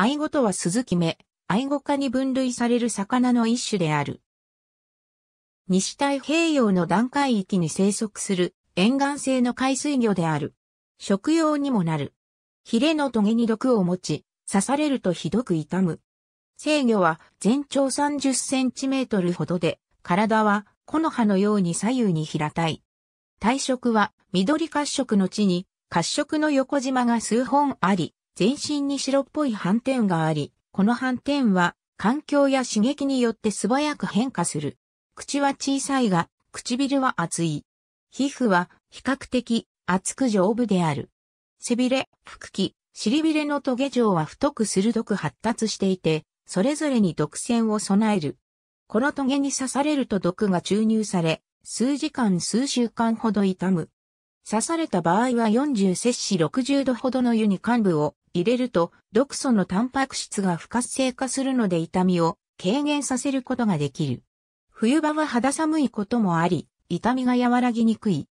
アイゴとはスズキ目、アイゴ科に分類される魚の一種である。西太平洋の段階域に生息する沿岸性の海水魚である。食用にもなる。ヒレのトゲに毒を持ち、刺されるとひどく痛む。生魚は全長30センチメートルほどで、体は木の葉のように左右に平たい。体色は緑褐色の地に褐色の横縞が数本あり、全身に白っぽい斑点があり、この斑点は環境や刺激によって素早く変化する。口は小さいが、唇は厚い。皮膚は比較的厚く丈夫である。背びれ、腹器、尻びれのトゲ状は太く鋭く発達していて、それぞれに毒腺を備える。このトゲに刺されると毒が注入され、数時間数週間ほど痛む。刺された場合は40摂氏60度ほどの湯に患部を入れると、毒素のタンパク質が不活性化するので痛みを軽減させることができる。冬場は肌寒いこともあり、痛みが和らぎにくい。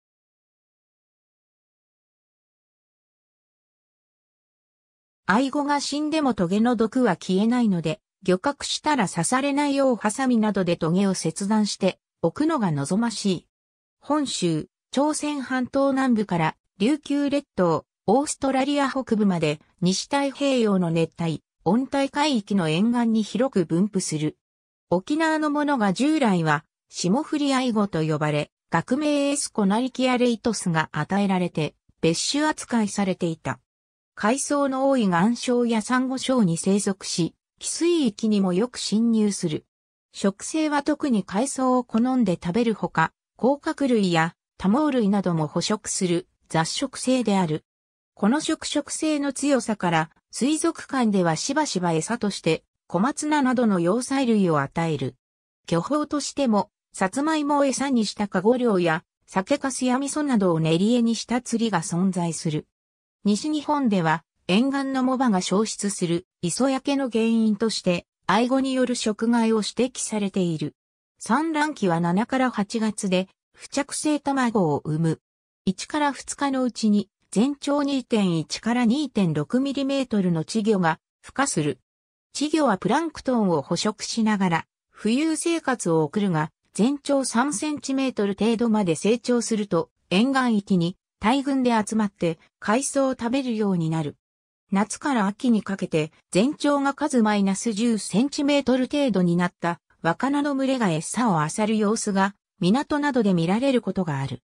アイゴが死んでもトゲの毒は消えないので、漁獲したら刺されないようハサミなどでトゲを切断しておくのが望ましい。本州、朝鮮半島南部から琉球列島、オーストラリア北部まで西太平洋の熱帯、温帯海域の沿岸に広く分布する。沖縄のものが従来は、霜降りアイゴと呼ばれ、学名エスコナリキアレイトスが与えられて、別種扱いされていた。海藻の多い岩礁やンゴ礁に生息し、寄水域にもよく侵入する。食性は特に海藻を好んで食べるほか、甲殻類や多毛類なども捕食する雑食性である。この食食性の強さから、水族館ではしばしば餌として、小松菜などの要塞類を与える。巨峰としても、さつまいもを餌にしたカゴ漁や、酒かすや味噌などを練り絵にした釣りが存在する。西日本では、沿岸の藻場が消失する磯焼けの原因として、愛護による食害を指摘されている。産卵期は7から8月で、付着性卵を産む。1から2日のうちに全長2.1から2.6ミリメートルの稚魚が孵化する。稚魚はプランクトンを捕食しながら浮遊生活を送るが全長3センチメートル程度まで成長すると沿岸域に大群で集まって海藻を食べるようになる。夏から秋にかけて全長が数マイナス10センチメートル程度になった若菜の群れが餌を漁る様子が港などで見られることがある。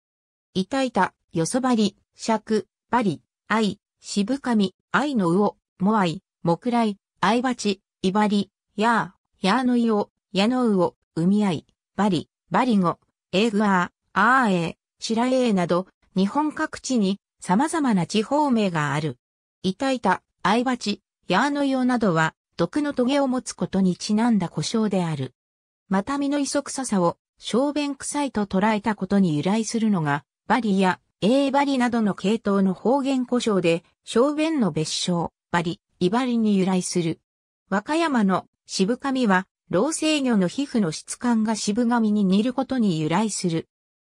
いたいた、よそばり、しゃく、ばり、あい、しぶかみ、あいのうお、もあい、もくらい、あいばち、いばり、やあ、やあのいお、やのうお、うみあい、ばり、ばりご、えぐああーえしらええなど、日本各地に様々な地方名がある。いたいた、あいばち、やあのいおなどは、毒の棘を持つことにちなんだ故障である。また身の磯臭さを小便臭いと捉えたことに由来するのが、バリや、エーバリなどの系統の方言故障で、小便の別称、バリ、イバリに由来する。和歌山の渋髪は、老生魚の皮膚の質感が渋髪に似ることに由来する。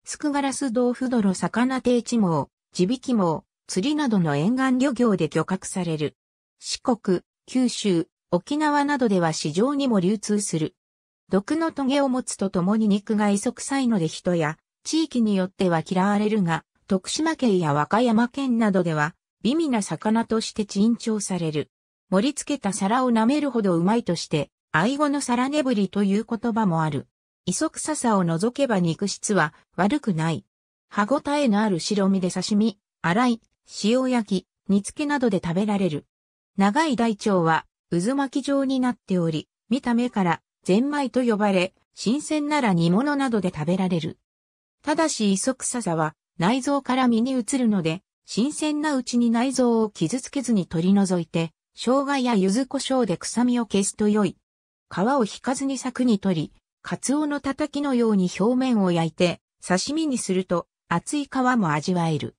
スクガラス豆腐泥魚定置網、地引き網、釣りなどの沿岸漁業で漁獲される。四国、九州、沖縄などでは市場にも流通する。毒の棘を持つとともに肉が磯臭いので人や地域によっては嫌われるが、徳島県や和歌山県などでは美味な魚として珍重される。盛り付けた皿を舐めるほどうまいとして、愛語の皿ねぶりという言葉もある。磯臭さを除けば肉質は悪くない。歯ごたえのある白身で刺身、洗い、塩焼き、煮付けなどで食べられる。長い大腸は渦巻き状になっており、見た目からゼンマイと呼ばれ、新鮮なら煮物などで食べられる。ただし磯臭さは内臓から身に移るので、新鮮なうちに内臓を傷つけずに取り除いて、生姜や柚子胡椒で臭みを消すと良い。皮を引かずに柵に取り、カツオのたたきのように表面を焼いて、刺身にすると厚い皮も味わえる。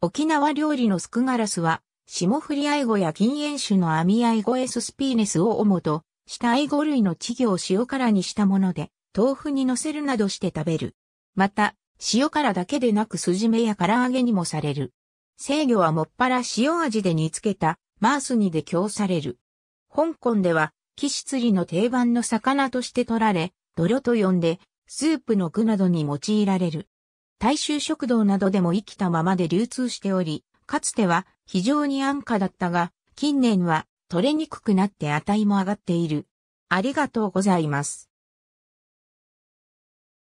沖縄料理のスクガラスは、霜降りアイゴや銀塩種の網アイゴエススピーネスを主と死体五類の稚魚を塩辛にしたもので、豆腐に乗せるなどして食べる。また、塩辛だけでなくすじめや唐揚げにもされる。制御はもっぱら塩味で煮付けたマース煮で供される。香港では、キシ釣りの定番の魚として取られ、泥と呼んで、スープの具などに用いられる。大衆食堂などでも生きたままで流通しており、かつては非常に安価だったが、近年は取れにくくなって値も上がっている。ありがとうございます。